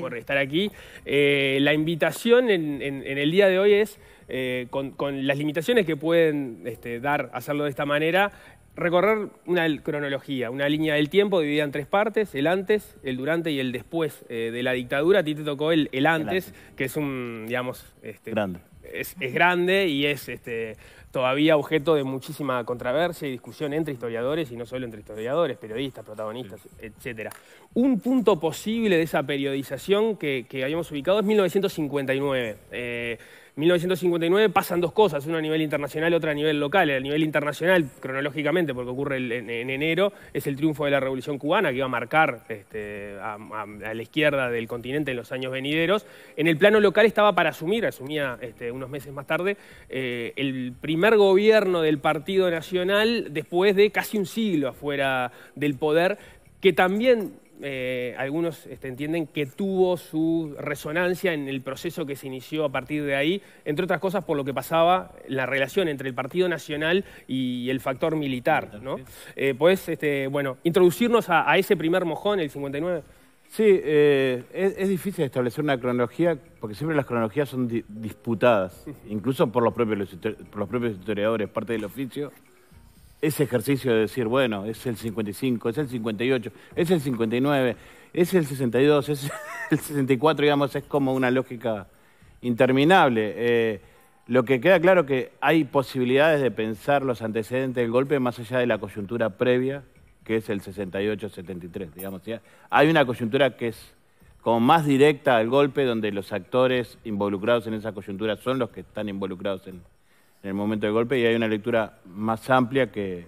por estar aquí. Eh, la invitación en, el día de hoy es, eh, con, las limitaciones que pueden este, dar hacerlo de esta manera, recorrer una cronología, una línea del tiempo dividida en tres partes, el antes, el durante y el después eh, de la dictadura. A ti te tocó el, el, antes, que es un, digamos... Este, grande. Es, grande y es este, todavía objeto de muchísima controversia y discusión entre historiadores, y no solo entre historiadores, periodistas, protagonistas, etcétera. etc. Un punto posible de esa periodización que, habíamos ubicado es 1959. 1959 pasan dos cosas, una a nivel internacional y otra a nivel local. A nivel internacional, cronológicamente, porque ocurre en, enero, es el triunfo de la Revolución Cubana, que iba a marcar este, a, la izquierda del continente en los años venideros. En el plano local estaba para asumir, asumía este, unos meses más tarde, eh, el primer gobierno del Partido Nacional después de casi un siglo afuera del poder, que también eh, algunos este, entienden que tuvo su resonancia en el proceso que se inició a partir de ahí, entre otras cosas por lo que pasaba la relación entre el Partido Nacional y el factor militar. ¿no? Eh, ¿Puedes este, bueno, introducirnos a, ese primer mojón, el 59? Sí, eh, es, difícil establecer una cronología porque siempre las cronologías son disputadas, incluso por los propios, por los propios historiadores, parte del oficio ese ejercicio de decir, bueno, es el 55, es el 58, es el 59, es el 62, es el 64, digamos, es como una lógica interminable. Eh, lo que queda claro es que hay posibilidades de pensar los antecedentes del golpe más allá de la coyuntura previa, que es el 68-73, digamos. Hay una coyuntura que es como más directa al golpe, donde los actores involucrados en esa coyuntura son los que están involucrados en, en el momento del golpe y hay una lectura más amplia que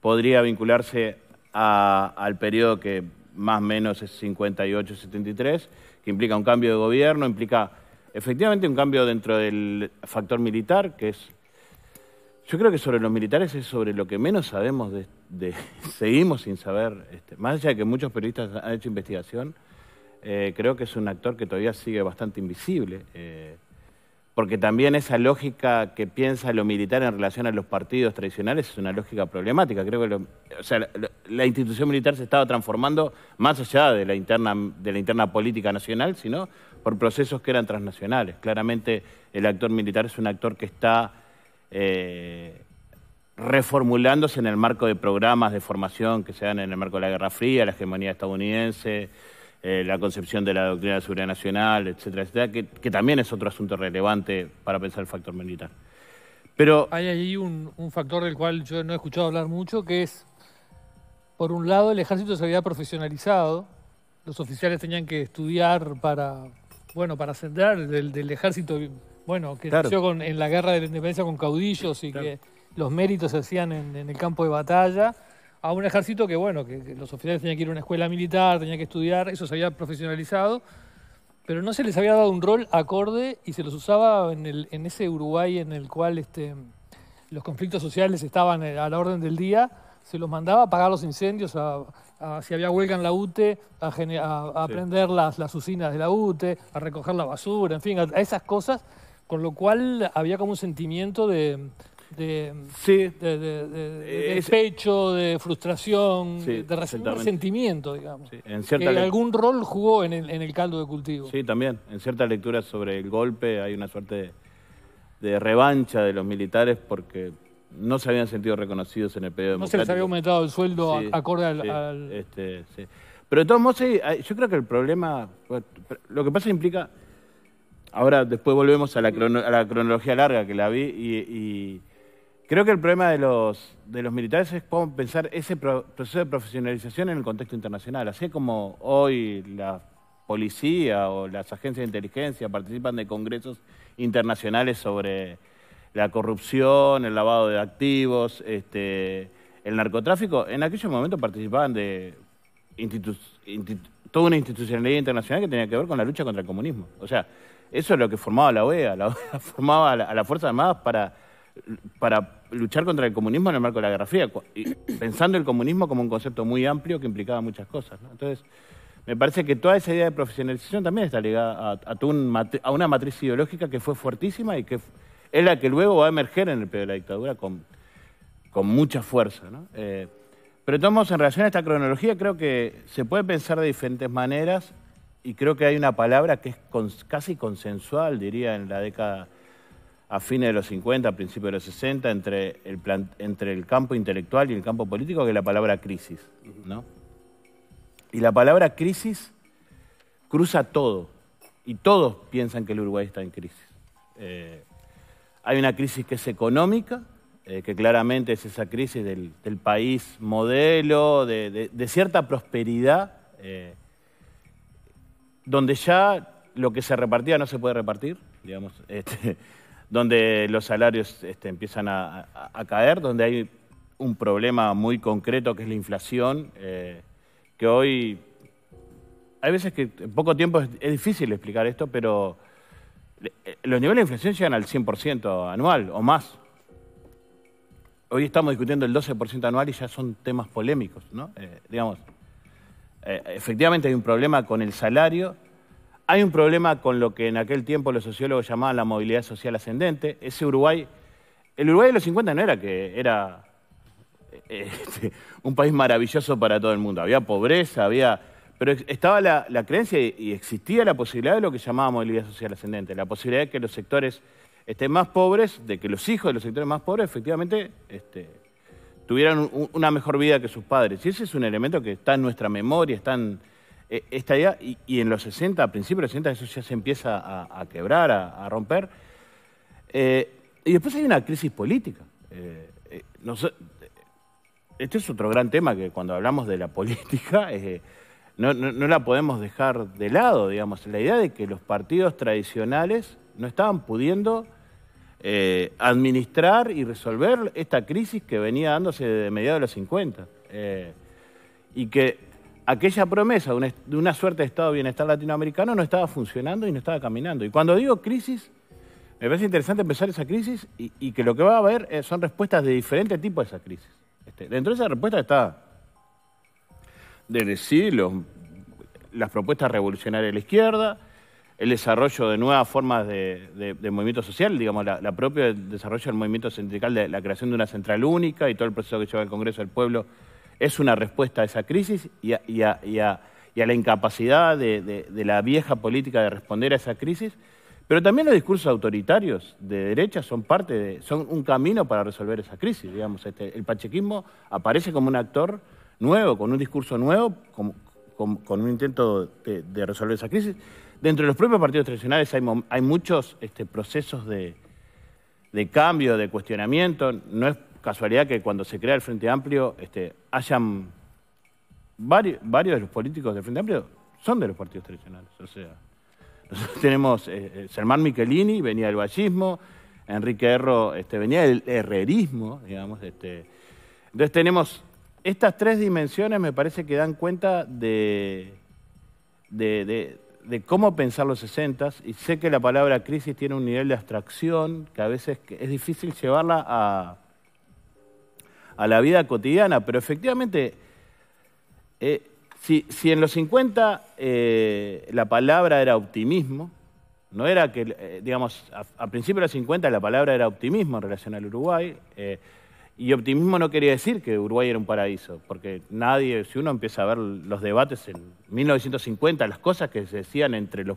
podría vincularse al periodo que más o menos es 58-73, que implica un cambio de gobierno, implica efectivamente un cambio dentro del factor militar, que es... Yo creo que sobre los militares es sobre lo que menos sabemos, de, seguimos sin saber, este, más allá de que muchos periodistas han hecho investigación, eh, creo que es un actor que todavía sigue bastante invisible. Eh, porque también esa lógica que piensa lo militar en relación a los partidos tradicionales es una lógica problemática. Creo que la, institución militar se estaba transformando más allá de la interna, de la interna política nacional, sino por procesos que eran transnacionales. Claramente el actor militar es un actor que está eh, reformulándose en el marco de programas de formación que se dan en el marco de la Guerra Fría, la hegemonía estadounidense, eh, la concepción de la doctrina de seguridad nacional, etcétera, etcétera, que, también es otro asunto relevante para pensar el factor militar. Pero hay ahí un, factor del cual yo no he escuchado hablar mucho, que es, por un lado, el ejército se había profesionalizado, los oficiales tenían que estudiar para, bueno, para ascender del, ejército, bueno, que nació en la guerra de la independencia con caudillos y que los méritos se hacían en, en, el campo de batalla a un ejército que, bueno, que, los oficiales tenían que ir a una escuela militar, tenían que estudiar, eso se había profesionalizado, pero no se les había dado un rol acorde y se los usaba en, el, en ese Uruguay en el cual este, los conflictos sociales estaban eh, a la orden del día, se los mandaba a apagar los incendios, a, si había huelga en la UTE, a, prender las, las, usinas de la UTE, a recoger la basura, en fin, a, esas cosas, con lo cual había como un sentimiento de, de, sí. de, eh, despecho, de frustración, de resentimiento, digamos. en algún rol jugó en el, caldo de cultivo. Sí, también. En ciertas lecturas sobre el golpe hay una suerte de, revancha de los militares porque no se habían sentido reconocidos en el periodo No se les había aumentado el sueldo acorde al... Este, pero de todos modos, yo creo que el problema... Lo que pasa implica... Ahora, después volvemos a la, a la cronología larga que la vi y Creo que el problema de los, de los militares es cómo pensar ese proceso de profesionalización en el contexto internacional. Así como hoy la policía o las agencias de inteligencia participan de congresos internacionales sobre la corrupción, el lavado de activos, este, el narcotráfico, en aquellos momentos participaban de toda una institucionalidad internacional que tenía que ver con la lucha contra el comunismo. O sea, eso es lo que formaba la OEA. La OEA formaba a, la, a las Fuerzas Armadas para para luchar contra el comunismo en el marco de la Guerra Fría, pensando el comunismo como un concepto muy amplio que implicaba muchas cosas. Entonces, me parece que toda esa idea de profesionalización también está ligada a, a, a, una matriz ideológica que fue fuertísima y que es la que luego va a emerger en el periodo de la dictadura con, con mucha fuerza. ¿no? Eh, pero tomamos en relación a esta cronología, creo que se puede pensar de diferentes maneras y creo que hay una palabra que es casi consensual, diría, en la década a fines de los 50, a principios de los 60, entre el, campo intelectual y el campo político, que es la palabra crisis. Y la palabra crisis cruza todo, y todos piensan que el Uruguay está en crisis. Eh, hay una crisis que es económica, eh, que claramente es esa crisis del, país modelo, de, cierta prosperidad, eh, donde ya lo que se repartía no se puede repartir, digamos. Este, donde los salarios este, empiezan a, caer, donde hay un problema muy concreto que es la inflación, eh, que hoy... Hay veces que en poco tiempo es, difícil explicar esto, pero eh, los niveles de inflación llegan al 100% anual o más. Hoy estamos discutiendo el 12% anual y ya son temas polémicos, ¿no? Eh, digamos, efectivamente hay un problema con el salario hay un problema con lo que en aquel tiempo los sociólogos llamaban la movilidad social ascendente. Ese Uruguay, el Uruguay de los 50 no era que era eh, este, un país maravilloso para todo el mundo. Había pobreza, había... Pero estaba la, creencia y, existía la posibilidad de lo que llamaba movilidad social ascendente, la posibilidad de que los sectores estén más pobres, de que los hijos de los sectores más pobres efectivamente este, tuvieran una mejor vida que sus padres. Y ese es un elemento que está en nuestra memoria, está en eh, esta idea, y, en los 60, a principios de los 60, eso ya se empieza a, quebrar, a, romper. Eh, y después hay una crisis política. Eh, este es otro gran tema que cuando hablamos de la política no, no, la podemos dejar de lado, digamos, la idea de que los partidos tradicionales no estaban pudiendo administrar y resolver esta crisis que venía dándose de mediados de los 50. y que aquella promesa de una, suerte de Estado de Bienestar latinoamericano no estaba funcionando y no estaba caminando. Y cuando digo crisis, me parece interesante empezar esa crisis y, que lo que va a haber eh, son respuestas de diferentes tipos a esa crisis. Este, dentro de esa respuesta está desde sí las propuestas revolucionarias de la izquierda, el desarrollo de nuevas formas de, movimiento social, digamos, la, propio desarrollo del movimiento sindical, la creación de una central única y todo el proceso que lleva el Congreso del Pueblo es una respuesta a esa crisis y a, la incapacidad de, la vieja política de responder a esa crisis, pero también los discursos autoritarios de derecha son parte de, son un camino para resolver esa crisis. Digamos, este, el pachequismo aparece como un actor nuevo, con un discurso nuevo, con, un intento de, resolver esa crisis. Dentro de los propios partidos tradicionales hay, hay muchos este, procesos de, de cambio, de cuestionamiento. No es casualidad que cuando se crea el Frente Amplio este, hayan varios, varios de los políticos del Frente Amplio son de los partidos tradicionales. O sea, nosotros tenemos Germán eh, eh, Michelini, venía del vallismo, Enrique Erro este, venía del herrerismo, digamos. Este. Entonces tenemos estas tres dimensiones, me parece que dan cuenta de, de, cómo pensar los 60 y sé que la palabra crisis tiene un nivel de abstracción que a veces es difícil llevarla a a la vida cotidiana, pero efectivamente, eh, si, en los 50 eh, la palabra era optimismo, no era que, eh, digamos, a, a, principios de los 50 la palabra era optimismo en relación al Uruguay, y optimismo no quería decir que Uruguay era un paraíso, porque nadie, si uno empieza a ver los debates en 1950, las cosas que se decían entre los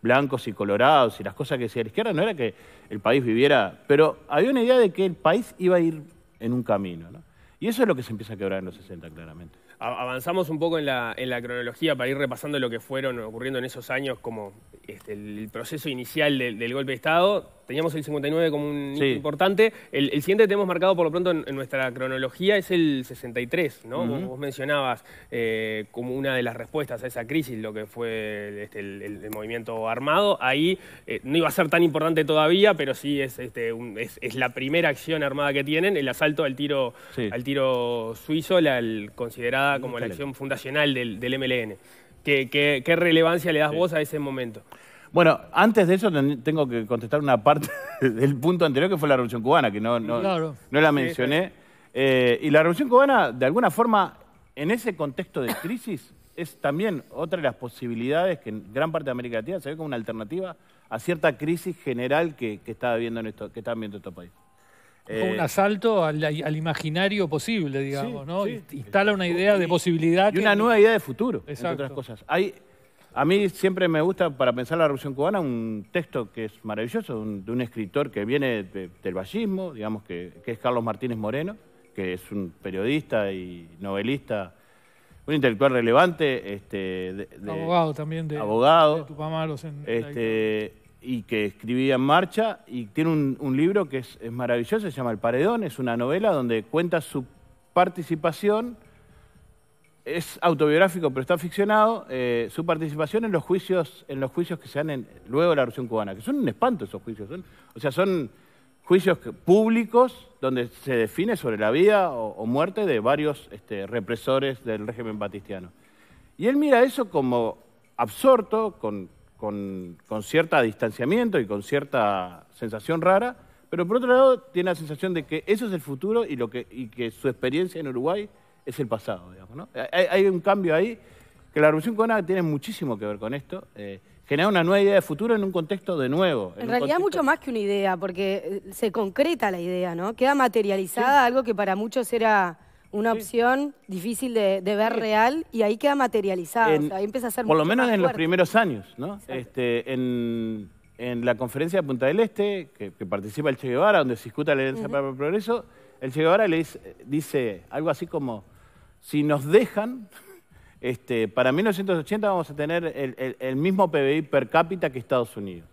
blancos y colorados y las cosas que decía la izquierda, no era que el país viviera, pero había una idea de que el país iba a ir en un camino. ¿no? Y eso es lo que se empieza a quebrar en los 60, claramente. Avanzamos un poco en la, en la cronología para ir repasando lo que fueron ocurriendo en esos años como este, el proceso inicial del, golpe de Estado, teníamos el 59 como un importante. El, siguiente que tenemos marcado por lo pronto en, nuestra cronología es el 63, ¿no? Vos mencionabas eh, como una de las respuestas a esa crisis, lo que fue este, el, movimiento armado. Ahí eh, no iba a ser tan importante todavía, pero sí este, es, la primera acción armada que tienen, el asalto al tiro, al tiro suizo, la, considerada como la acción fundacional del MLN. ¿Qué, relevancia le das vos a ese momento? Bueno, antes de eso tengo que contestar una parte del punto anterior que fue la Revolución Cubana, que no, la mencioné. Eh, y la Revolución Cubana, de alguna forma, en ese contexto de crisis, es también otra de las posibilidades que en gran parte de América Latina se ve como una alternativa a cierta crisis general que, que está viendo en que están viendo estos países un eh, asalto al, imaginario posible, digamos, ¿no? Instala una idea de posibilidad. Y una nueva idea de futuro, entre otras cosas. Hay, a mí siempre me gusta, para pensar la Revolución Cubana, un texto que es maravilloso, de un escritor que viene del vallismo, digamos, que, es Carlos Martínez Moreno, que es un periodista y novelista, un intelectual relevante. Este, abogado también de, abogado, En este, y que escribía en marcha y tiene un, libro que es, maravilloso, se llama El Paredón, es una novela donde cuenta su participación, es autobiográfico pero está ficcionado, eh, su participación en los juicios, en los juicios que se dan en, luego de la Revolución Cubana, que son un espanto esos juicios, o sea, son juicios públicos donde se define sobre la vida o, muerte de varios este, represores del régimen batistiano. Y él mira eso como absorto, con, con, con cierto distanciamiento y con cierta sensación rara, pero por otro lado tiene la sensación de que eso es el futuro y, lo que, y que su experiencia en Uruguay es el pasado. Digamos, ¿no? hay, un cambio ahí que la revolución cubana tiene muchísimo que ver con esto. Eh, genera una nueva idea de futuro en un contexto de nuevo. En, realidad mucho más que una idea, porque eh, se concreta la idea, ¿no? Queda materializada algo que para muchos era una opción difícil de, ver real y ahí queda materializada. ahí empieza a Por lo menos en los primeros años, ¿no? Este, en, la conferencia de Punta del Este, que, participa el Che Guevara, donde se discuta la herencia para el progreso, el Che Guevara le dice, algo así como, si nos dejan, este, para 1980 vamos a tener el mismo PBI per cápita que Estados Unidos.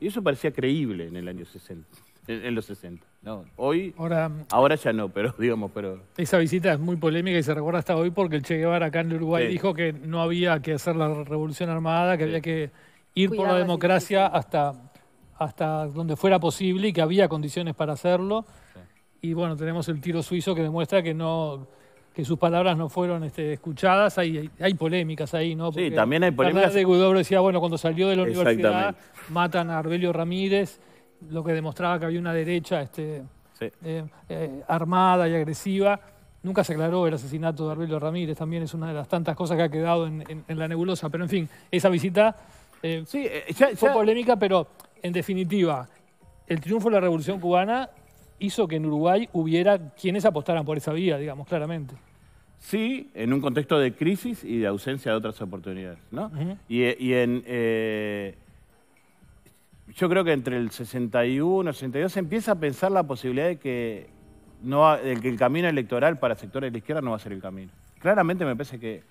Y eso parecía creíble en el año 60. En, los 60. No, hoy, ahora, ahora ya no, pero digamos, pero... Esa visita es muy polémica y se recuerda hasta hoy porque el Che Guevara acá en Uruguay dijo que no había que hacer la revolución armada, que había que ir por la democracia hasta, hasta donde fuera posible y que había condiciones para hacerlo. Y bueno, tenemos el tiro suizo que demuestra que no que sus palabras no fueron este, escuchadas, hay, hay polémicas ahí, ¿no? sí, también hay polémicas. de Guidobro decía, bueno, cuando salió de la universidad, matan a Arbelio Ramírez, lo que demostraba que había una derecha este, eh, eh, armada y agresiva. Nunca se aclaró el asesinato de Arbelo Ramírez, también es una de las tantas cosas que ha quedado en, la nebulosa. Pero en fin, esa visita eh, sí, fue polémica, pero en definitiva, el triunfo de la Revolución Cubana hizo que en Uruguay hubiera quienes apostaran por esa vía, digamos, claramente. Sí, en un contexto de crisis y de ausencia de otras oportunidades, y, en yo creo que entre el 61 y 62 se empieza a pensar la posibilidad de que, no, que el camino electoral para sectores de la izquierda no va a ser el camino. Claramente me parece que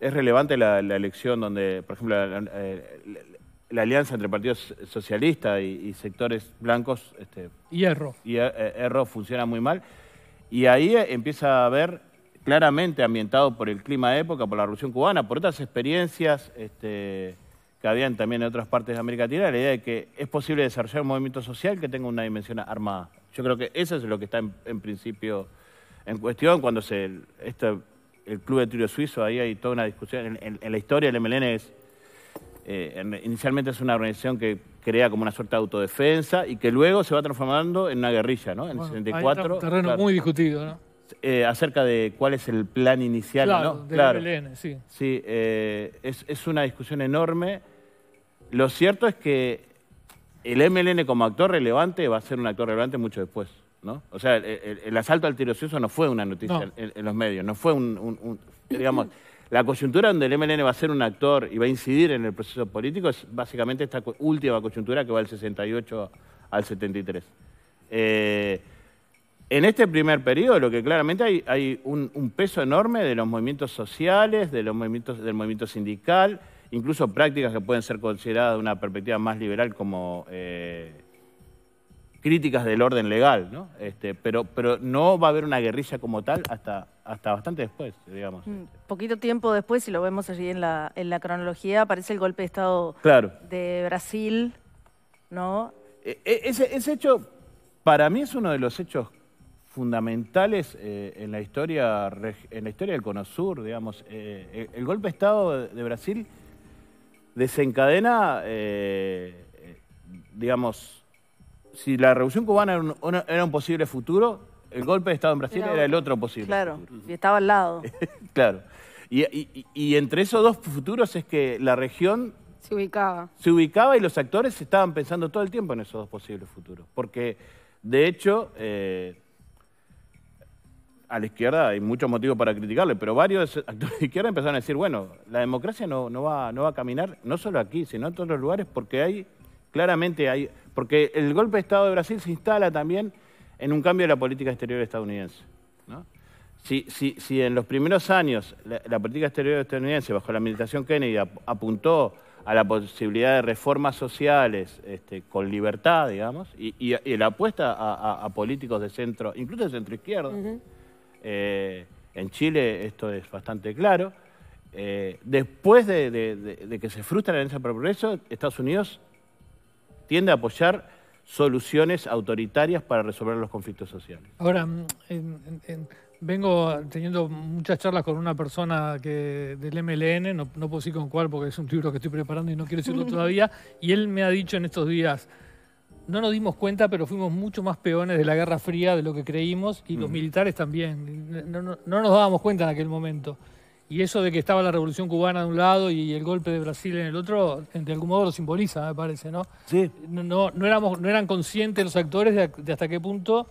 es relevante la, elección donde, por ejemplo, la, eh, alianza entre partidos socialistas y, sectores blancos... Este, y Erro. Y eh, funciona muy mal. Y ahí empieza a ver claramente ambientado por el clima de época, por la revolución cubana, por otras experiencias... Este, que habían también en otras partes de América Latina, la idea de que es posible desarrollar un movimiento social que tenga una dimensión armada. Yo creo que eso es lo que está en, principio en cuestión cuando se el club de tiro suizo, ahí hay toda una discusión. En, la historia del MLN es, eh, inicialmente es una organización que crea como una suerte de autodefensa y que luego se va transformando en una guerrilla, ¿no? En el 64. terreno muy discutido, ¿no? Eh, acerca de cuál es el plan inicial, claro, Del MLN sí. Sí, eh, es, una discusión enorme. Lo cierto es que el MLN como actor relevante va a ser un actor relevante mucho después, ¿no? O sea, el, asalto al tirocioso no fue una noticia en, los medios, no fue un, digamos... La coyuntura donde el MLN va a ser un actor y va a incidir en el proceso político es básicamente esta última coyuntura que va del 68 al 73. Eh, en este primer periodo, lo que claramente hay, hay un, peso enorme de los movimientos sociales, de los movimientos, del movimiento sindical, incluso prácticas que pueden ser consideradas de una perspectiva más liberal como eh, críticas del orden legal, ¿no? Este, pero, pero no va a haber una guerrilla como tal hasta, bastante después, digamos. Mm, poquito tiempo después, si lo vemos allí en la, en la cronología, aparece el golpe de Estado de Brasil, ¿no? E, e, ese, ese hecho, para mí es uno de los hechos fundamentales eh, en, la historia, en la historia del Cono Sur, digamos. Eh, eh, el golpe de Estado de Brasil desencadena, digamos, si la Revolución Cubana era un, posible futuro, el golpe de Estado en Brasil era, el otro posible. Claro, y estaba al lado. claro. Y, entre esos dos futuros es que la región... Se ubicaba. Se ubicaba y los actores estaban pensando todo el tiempo en esos dos posibles futuros. Porque, de hecho, a la izquierda hay muchos motivos para criticarle, pero varios actores de izquierda empezaron a decir, bueno, la democracia no, va, a caminar, no solo aquí, sino en todos los lugares, porque hay, claramente hay, porque el golpe de Estado de Brasil se instala también en un cambio de la política exterior estadounidense. Si, si, si, en los primeros años la, política exterior estadounidense, bajo la administración Kennedy, apuntó a la posibilidad de reformas sociales este, con libertad, digamos, y, la apuesta a, políticos de centro, incluso de centro izquierda, eh, en Chile esto es bastante claro. Eh, después de, que se frustran en ese progreso, Estados Unidos tiende a apoyar soluciones autoritarias para resolver los conflictos sociales. Ahora, mm, vengo teniendo muchas charlas con una persona que del MLN, no puedo decir con cuál porque es un libro que estoy preparando y no quiero decirlo todavía, y él me ha dicho en estos días, no nos dimos cuenta, pero fuimos mucho más peones de la Guerra Fría de lo que creímos y los mm. militares también. No, nos dábamos cuenta en aquel momento. Y eso de que estaba la Revolución Cubana de un lado y el golpe de Brasil en el otro, de algún modo lo simboliza, me parece, ¿no? Sí. No, no, éramos, no eran conscientes los actores de, hasta qué punto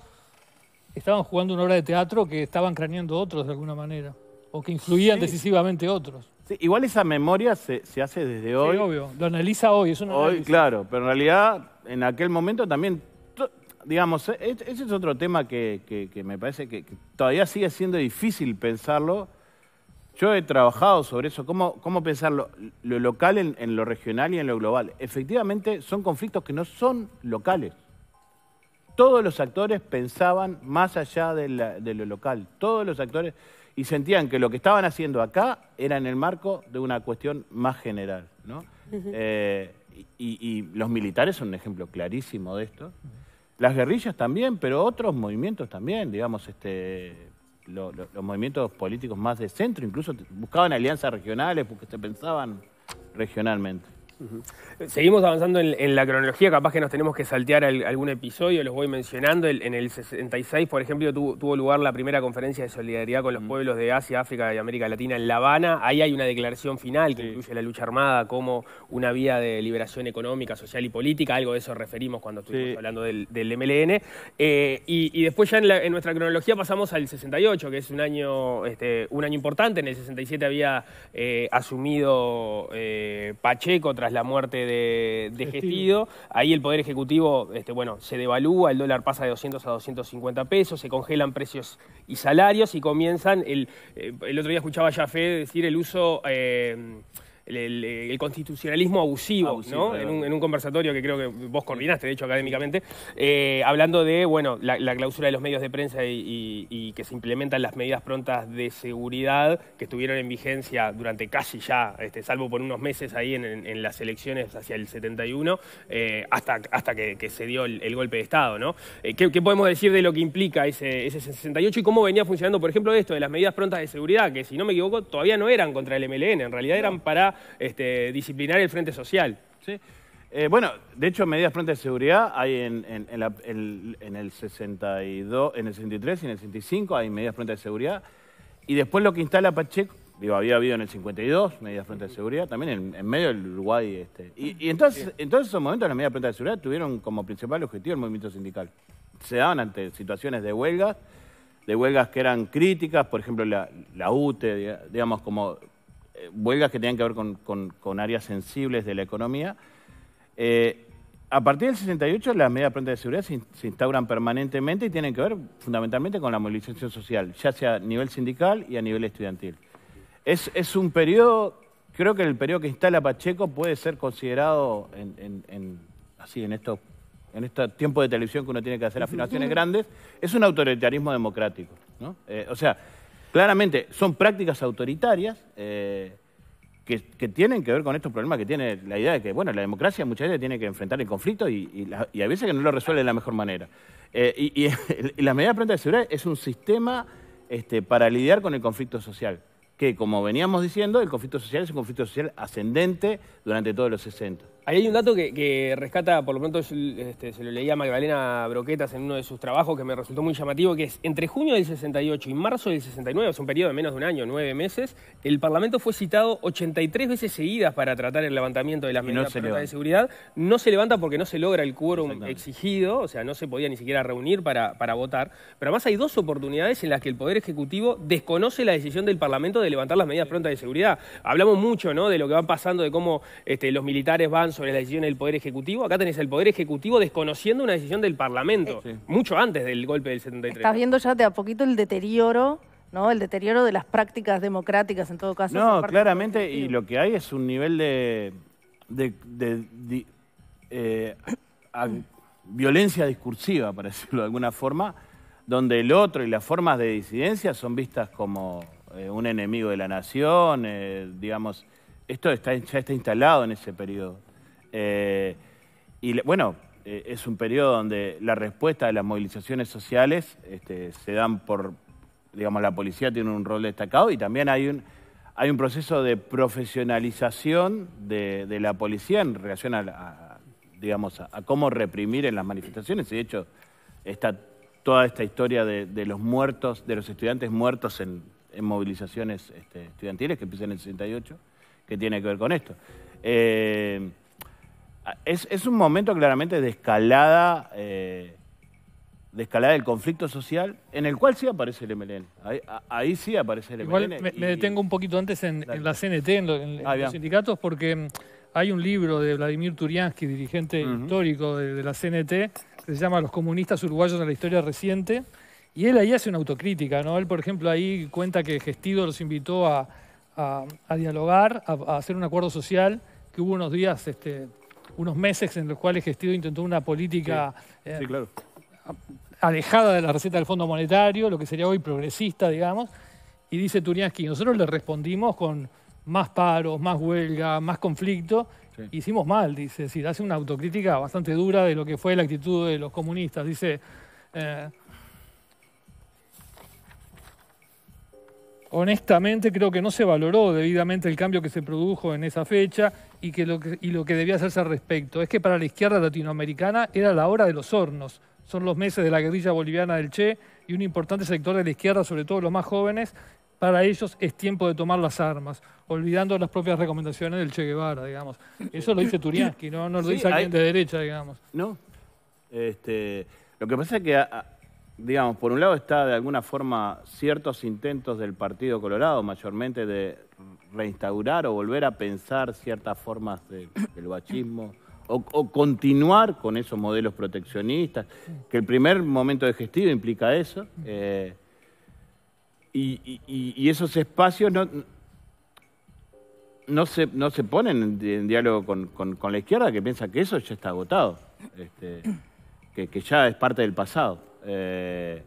estaban jugando una obra de teatro que estaban craneando otros de alguna manera, o que influían decisivamente otros igual esa memoria se, hace desde hoy. Sí, obvio, lo analiza hoy, es una Hoy, claro, pero en realidad en aquel momento también, digamos, e, e, ese es otro tema que, me parece que, todavía sigue siendo difícil pensarlo. Yo he trabajado sobre eso, cómo, cómo pensar lo, local en, lo regional y en lo global. Efectivamente, son conflictos que no son locales todos los actores pensaban más allá de, de, lo local. Todos los actores y sentían que lo que estaban haciendo acá era en el marco de una cuestión más general. ¿no? Eh, y, los militares son un ejemplo clarísimo de esto. Las guerrillas también, pero otros movimientos también, digamos, este, los movimientos políticos más de centro, incluso buscaban alianzas regionales porque se pensaban regionalmente. Seguimos avanzando en, la cronología, capaz que nos tenemos que saltear algún episodio, los voy mencionando. en el 66, por ejemplo, tuvo, lugar la primera conferencia de solidaridad con los pueblos de Asia, África y América Latina en La Habana. Ahí hay una declaración final que incluye la lucha armada como una vía de liberación económica, social y política. Algo de eso referimos cuando estuvimos hablando del, MLN. Eh, y, después ya en, nuestra cronología pasamos al 68, que es un año, este, un año importante. En el 67 había eh, asumido eh, Pacheco, tras tras la muerte de, Gestido. Ahí el Poder Ejecutivo, este, bueno, se devalúa, el dólar pasa de 200 a 250 pesos, se congelan precios y salarios y comienzan, el, eh, el otro día escuchaba a Jafé decir el uso... Eh, el, constitucionalismo abusivo, ¿no? En un, conversatorio que creo que vos coordinaste, de hecho, académicamente, eh, hablando de, bueno, la, clausura de los medios de prensa y, que se implementan las medidas prontas de seguridad que estuvieron en vigencia durante casi ya, este, salvo por unos meses ahí en, las elecciones hacia el 71, eh, hasta, hasta que, se dio el, golpe de Estado, ¿no? Eh, ¿qué, podemos decir de lo que implica ese, ese 68 y cómo venía funcionando, por ejemplo, esto de las medidas prontas de seguridad, que si no me equivoco, todavía no eran contra el MLN, en realidad eran para este, disciplinar el Frente Social. Eh, bueno, de hecho, medidas frente de seguridad hay en, en, el 62, en el 63 y en el 65 hay medidas frente de seguridad. Y después lo que instala Pacheco, había habido en el 52 medidas frente de seguridad, también en, medio del Uruguay. Este. Y, entonces, en todos esos momentos las medidas frente de seguridad tuvieron como principal objetivo el movimiento sindical. Se daban ante situaciones de huelgas, de huelgas que eran críticas, por ejemplo la UTE, digamos, como eh, huelgas que tenían que ver con, con, áreas sensibles de la economía. Eh, a partir del 68 las medidas de de seguridad se, instauran permanentemente y tienen que ver fundamentalmente con la movilización social, ya sea a nivel sindical y a nivel estudiantil. Es, es un periodo, creo que el periodo que instala Pacheco puede ser considerado en, en, así en estos en este tiempo de televisión que uno tiene que hacer afirmaciones grandes, es un autoritarismo democrático. ¿no? Eh, o sea, Claramente, son prácticas autoritarias eh, que, tienen que ver con estos problemas que tiene la idea de que, bueno, la democracia muchas veces tiene que enfrentar el conflicto y, a veces que no lo resuelve de la mejor manera. Eh, y, las la medida de planta de seguridad es un sistema este, para lidiar con el conflicto social, que como veníamos diciendo, el conflicto social es un conflicto social ascendente durante todos los 60. Ahí hay un dato que, rescata, por lo pronto este, se lo leía Magdalena Broquetas en uno de sus trabajos que me resultó muy llamativo, que es entre junio del 68 y marzo del 69, es un periodo de menos de un año, nueve meses, el Parlamento fue citado 83 veces seguidas para tratar el levantamiento de las medidas de seguridad. No se levanta porque no se logra el quórum exigido, o sea, no se podía ni siquiera reunir para, votar. Pero además hay dos oportunidades en las que el Poder Ejecutivo desconoce la decisión del Parlamento de levantar las medidas prontas de seguridad. Hablamos mucho ¿no? de lo que va pasando, de cómo este, los militares van sobre la decisión del Poder Ejecutivo. Acá tenés el Poder Ejecutivo desconociendo una decisión del Parlamento, mucho antes del golpe del 73. Estás viendo ya de a poquito el deterioro ¿no? El deterioro de las prácticas democráticas en todo caso. No, claramente, y lo que hay es un nivel de, eh, violencia discursiva, para decirlo de alguna forma, donde el otro y las formas de disidencia son vistas como eh, un enemigo de la nación, eh, digamos, esto está, ya está instalado en ese periodo. Eh, y bueno, eh, es un periodo donde la respuesta de las movilizaciones sociales este, se dan por, digamos, la policía tiene un rol destacado y también hay un, hay un proceso de profesionalización de, la policía en relación a, digamos, a, cómo reprimir en las manifestaciones. Y de hecho, está toda esta historia de, los muertos, de los estudiantes muertos en, movilizaciones este, estudiantiles que empiezan en el 68, que tiene que ver con esto. Eh, Ah, es, un momento claramente de escalada, eh, de escalada del conflicto social, en el cual sí aparece el MLN. Ahí, sí aparece el Igual MLN. me, detengo un poquito antes en, la CNT, en, ah, los sindicatos, porque mm, hay un libro de Vladimir Turiansky, dirigente histórico de, la CNT, que se llama Los comunistas uruguayos en la historia reciente, y él ahí hace una autocrítica, ¿no? Él, por ejemplo, ahí cuenta que Gestido los invitó a, dialogar, a, hacer un acuerdo social, que hubo unos días este, unos meses en los cuales Gestido intentó una política eh, alejada de la receta del Fondo Monetario, lo que sería hoy progresista, digamos. Y dice Turiansky, nosotros le respondimos con más paros, más huelga, más conflicto. Hicimos mal, dice. hace una autocrítica bastante dura de lo que fue la actitud de los comunistas. Dice. Eh, honestamente, creo que no se valoró debidamente el cambio que se produjo en esa fecha y, lo que, lo que debía hacerse al respecto es que para la izquierda latinoamericana era la hora de los hornos. Son los meses de la guerrilla boliviana del Che y un importante sector de la izquierda, sobre todo los más jóvenes, para ellos es tiempo de tomar las armas, olvidando las propias recomendaciones del Che Guevara, digamos. Eso lo dice Turiansky, no, no lo dice alguien de derecha, digamos. No. Este, lo que pasa es que digamos, por un lado está de alguna forma ciertos intentos del Partido Colorado, mayormente de reinstaurar o volver a pensar ciertas formas de, del bachismo. O, continuar con esos modelos proteccionistas, que el primer momento de gestión implica eso, eh, y, esos espacios no, no, se, no se ponen en, diálogo con, la izquierda, que piensa que eso ya está agotado, este, que, que ya es parte del pasado. Eh,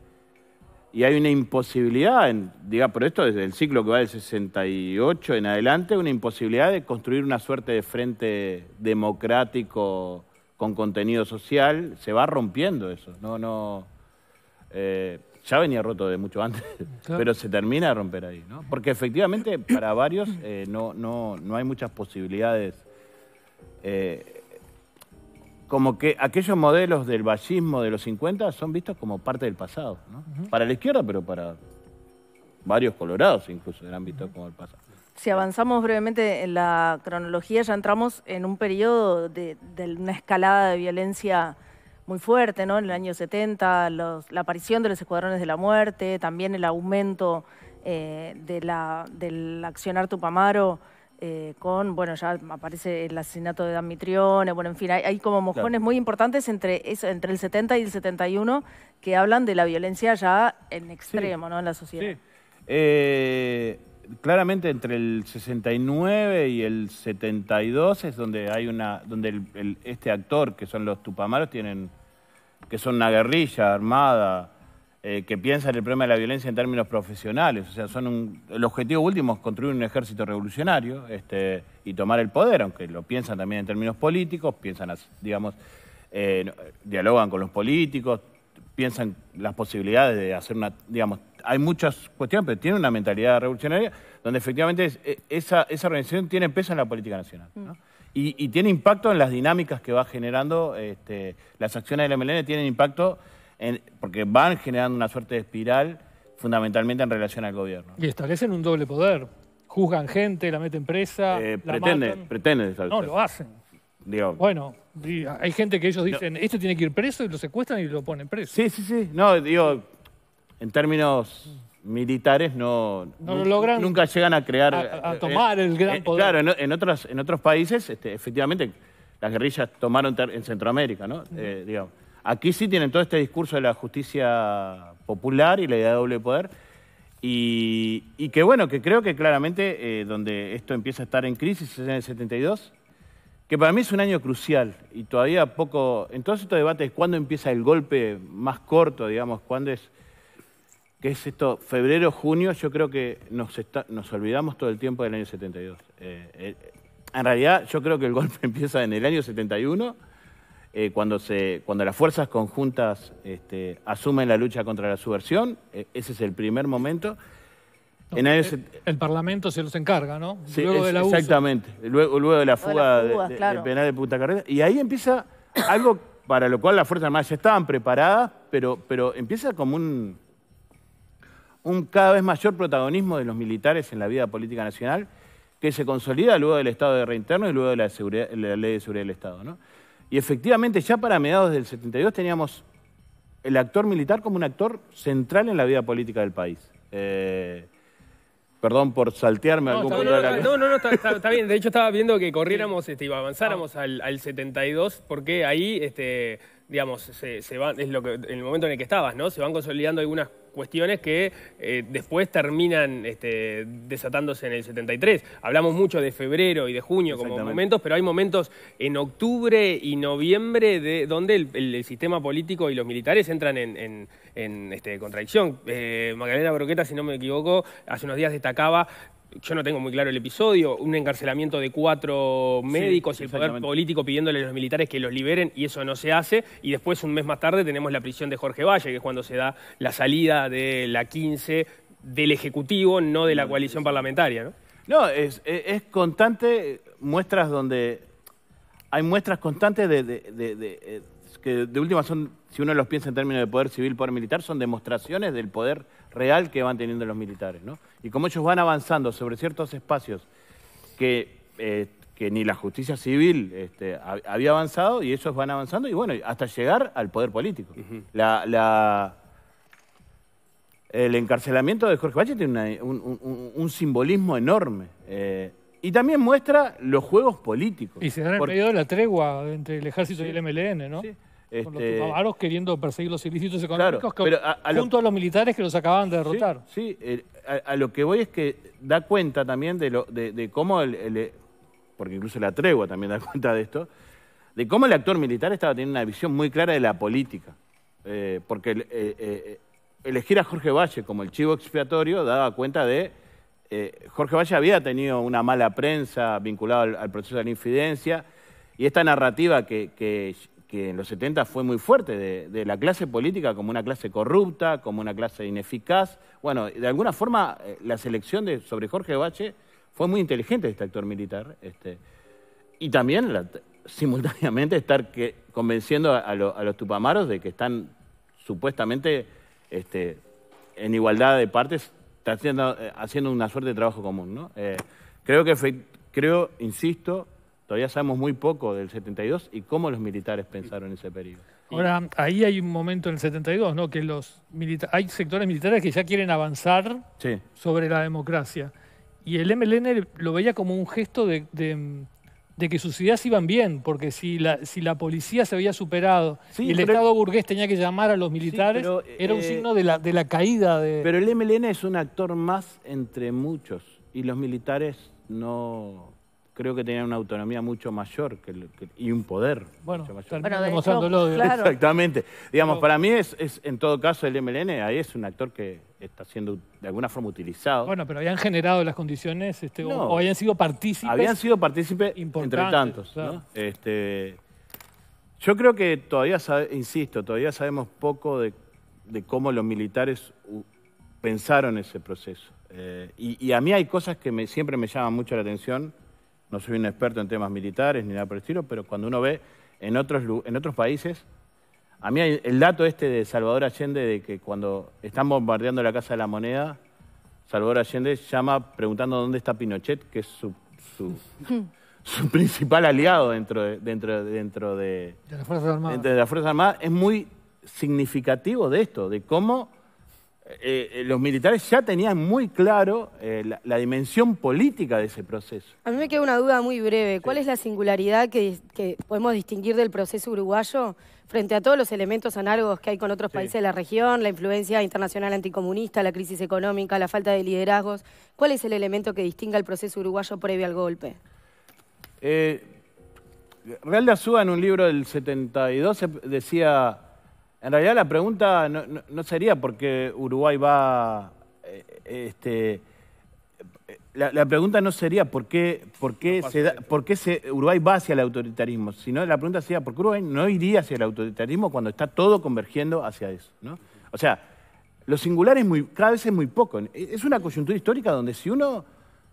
y hay una imposibilidad, diga, por esto desde el ciclo que va del 68 en adelante, una imposibilidad de construir una suerte de frente democrático con contenido social. Se va rompiendo eso. No, no. Eh, ya venía roto de mucho antes, pero se termina de romper ahí, Porque efectivamente para varios eh, no, no, no hay muchas posibilidades como que aquellos modelos del vallismo de los 50 son vistos como parte del pasado, ¿no? Para la izquierda, pero para varios colorados incluso eran vistos como el pasado. Si avanzamos brevemente en la cronología, ya entramos en un periodo de, una escalada de violencia muy fuerte, ¿no? En el año 70, la aparición de los escuadrones de la muerte, también el aumento eh, de la, del accionar Tupamaro eh, con, bueno, ya aparece el asesinato de Damitrión bueno, en fin, hay, como mojones muy importantes entre, entre el 70 y el 71 que hablan de la violencia ya en extremo, ¿no? En la sociedad. Eh, claramente entre el 69 y el 72 es donde hay una, donde este actor, que son los Tupamaros, tienen, que son una guerrilla armada, eh, que piensan el problema de la violencia en términos profesionales. O sea, son el objetivo último es construir un ejército revolucionario este, y tomar el poder, aunque lo piensan también en términos políticos, piensan, eh, dialogan con los políticos, piensan las posibilidades de hacer una, digamos, hay muchas cuestiones, pero tiene una mentalidad revolucionaria donde efectivamente e, esa, esa, organización tiene peso en la política nacional. Mm. Y, tiene impacto en las dinámicas que va generando, este, las acciones de la MLN tienen impacto porque van generando una suerte de espiral fundamentalmente en relación al gobierno. Y establecen un doble poder. Juzgan gente, la meten presa. pretenden, eh, pretenden pretende, No, lo hacen. bueno, hay gente que ellos dicen, esto tiene que ir preso y lo secuestran y lo ponen preso. Sí, sí, sí. No, digo, en términos militares no, no logran nunca llegan a crear a, eh, tomar el gran eh, poder. claro, en, otros en otros países este, efectivamente las guerrillas tomaron en Centroamérica, ¿no? digamos Aquí sí tienen todo este discurso de la justicia popular y la idea de doble poder. Y, que bueno, que creo que claramente eh, donde esto empieza a estar en crisis es en el 72, que para mí es un año crucial y todavía poco, en todos estos debates, ¿cuándo empieza el golpe más corto, digamos? ¿Cuándo es, qué es esto? Febrero, junio, yo creo que nos, nos olvidamos todo el tiempo del año 72. Eh, eh, en realidad, yo creo que el golpe empieza en el año 71 eh, cuando, cuando las fuerzas conjuntas este, asumen la lucha contra la subversión, eh, ese es el primer momento. Eh, el, Parlamento se los encarga, ¿no? Sí, luego de la Exactamente, luego, de la fuga, del penal de Punta Carrera. Y ahí empieza algo para lo cual las Fuerzas Armadas ya estaban preparadas, pero, pero empieza como un, un cada vez mayor protagonismo de los militares en la vida política nacional, que se consolida luego del estado de reinterno y luego de la, seguridad, la ley de seguridad del Estado. ¿no? Y efectivamente ya para mediados del 72 teníamos el actor militar como un actor central en la vida política del país. Eh, perdón por saltearme algún punto no, de la No, no, no, está, bien. De hecho, estaba viendo que corriéramos este, avanzáramos ah. al, 72, porque ahí, este, digamos, se, se es lo que, en el momento en el que estabas, ¿no? Se van consolidando algunas cuestiones que eh, después terminan este, desatándose en el 73. Hablamos mucho de febrero y de junio como momentos, pero hay momentos en octubre y noviembre de, donde el, sistema político y los militares entran en, este, contradicción. Eh, Magdalena Broqueta, si no me equivoco, hace unos días destacaba yo no tengo muy claro el episodio, un encarcelamiento de cuatro médicos y el poder político pidiéndole a los militares que los liberen y eso no se hace. Y después, un mes más tarde, tenemos la prisión de Jorge Valle, que es cuando se da la salida de la 15 del Ejecutivo, no de la coalición parlamentaria. No, es, constante muestras donde... Hay muestras constantes de eh, que de última son, si uno los piensa en términos de poder civil, poder militar, son demostraciones del poder real que van teniendo los militares. Y como ellos van avanzando sobre ciertos espacios que, eh, que ni la justicia civil este, había avanzado, y ellos van avanzando, y bueno, hasta llegar al poder político. la, el encarcelamiento de Jorge Valle tiene un, simbolismo enorme. Eh, y también muestra los juegos políticos. Y se han porque... de la tregua entre el ejército y el MLN, ¿no? Con los tupamaros este- queriendo perseguir los ilícitos económicos pero a, junto a los militares que los acababan de derrotar. Sí, a, lo que voy es que da cuenta también de, lo, de, cómo, porque incluso la tregua también da cuenta de esto, de cómo el actor militar estaba teniendo una visión muy clara de la política. Eh, porque eh, eh, elegir a Jorge Valle como el chivo expiatorio daba cuenta de eh, Jorge Valle había tenido una mala prensa vinculada al, proceso de la infidencia y esta narrativa que, en los 70 fue muy fuerte de, la clase política como una clase corrupta, como una clase ineficaz. Bueno, de alguna forma eh, la selección de, sobre Jorge Valle fue muy inteligente de este actor militar. Este, y también simultáneamente estar convenciendo a, los tupamaros de que están supuestamente este, en igualdad de partes está haciendo, haciendo una suerte de trabajo común. ¿no? Eh, creo que, creo, insisto, todavía sabemos muy poco del 72 y cómo los militares pensaron en ese periodo. Ahora, ahí hay un momento en el 72, ¿no? Que los hay sectores militares que ya quieren avanzar sobre la democracia. Y el MLN lo veía como un gesto de de que sus ideas iban bien, porque si la, si la policía se había superado y el Estado burgués tenía que llamar a los militares, era un eh, signo de la, de la caída de... Pero el MLN es un actor más entre muchos y los militares no, creo que tenían una autonomía mucho mayor que, y un poder bueno, mucho mayor. Bueno, de, Exactamente. Digamos, para mí es, en todo caso, el MLN ahí es un actor que está siendo de alguna forma utilizado. Bueno, pero habían generado las condiciones este, o, habían sido partícipes. Habían sido partícipes entre tantos. Este, yo creo que todavía, insisto, todavía sabemos poco de, cómo los militares pensaron ese proceso. Eh, y, a mí hay cosas que me, siempre me llaman mucho la atención no soy un experto en temas militares ni nada por el estilo, pero cuando uno ve en otros, en otros países, a mí el dato este de Salvador Allende de que cuando están bombardeando la Casa de la Moneda, Salvador Allende llama preguntando dónde está Pinochet, que es su, principal aliado dentro de, dentro, dentro de, de las Fuerzas Armadas. Es muy significativo de esto, de cómo eh, eh, los militares ya tenían muy claro eh, la, dimensión política de ese proceso. A mí me queda una duda muy breve. ¿Cuál es la singularidad que, podemos distinguir del proceso uruguayo frente a todos los elementos análogos que hay con otros países de la región, la influencia internacional anticomunista, la crisis económica, la falta de liderazgos? ¿Cuál es el elemento que distinga el proceso uruguayo previo al golpe? Eh, Real de Azúa en un libro del 72 decía en realidad la pregunta no, sería por qué Uruguay va... Eh, este, la, pregunta no sería por qué, por qué, se por Uruguay va hacia el autoritarismo, sino la pregunta sería por qué Uruguay no iría hacia el autoritarismo cuando está todo convergiendo hacia eso. O sea, lo singular es muy, cada vez es muy poco. Es una coyuntura histórica donde si uno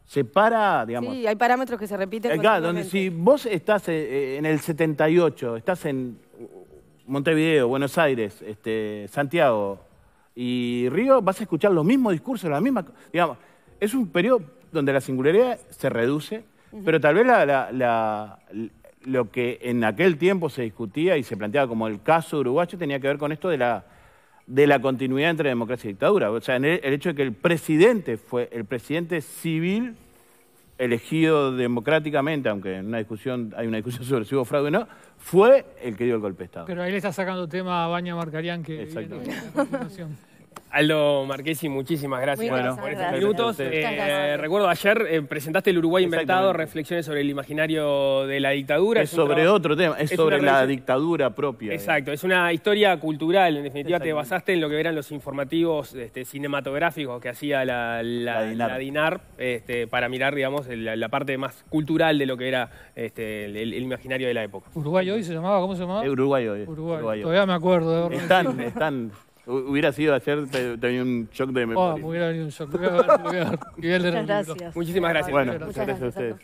se para, digamos... Sí, hay parámetros que se repiten. Eh, claro, donde si vos estás eh, en el 78, estás en Montevideo, Buenos Aires, este, Santiago y Río, vas a escuchar los mismos discursos, la misma Digamos, es un periodo donde la singularidad se reduce, pero tal vez lo que en aquel tiempo se discutía y se planteaba como el caso uruguayo tenía que ver con esto de la, de la continuidad entre democracia y dictadura. O sea, el, el hecho de que el presidente fue el presidente civil elegido democráticamente, aunque en una discusión hay una discusión sobre si hubo fraude o no, fue el que dio el golpe de Estado. Pero ahí le está sacando tema a Baña Marcarián que... Aldo Marquesi, muchísimas gracias por estos minutos. Eh, recuerdo, ayer eh, presentaste El Uruguay Inventado, reflexiones sobre el imaginario de la dictadura. Es, sobre otro tema, es, sobre la dictadura propia. Exacto, es una historia cultural. En definitiva, te basaste en lo que eran los informativos este, cinematográficos que hacía la, DINAR, este, para mirar, digamos, la, parte más cultural de lo que era este, el, imaginario de la época. ¿Uruguay hoy se llamaba? ¿Cómo se llamaba? Uruguay hoy. Uruguay. Todavía me acuerdo. están, están. Hubiera sido ayer te, también un shock de oh, memoria. Oh, me hubiera venido un shock. Muchas gracias. Muchísimas gracias. Bueno, muchas gracias, gracias a ustedes.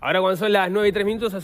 Ahora cuando son las 9 y 3 minutos...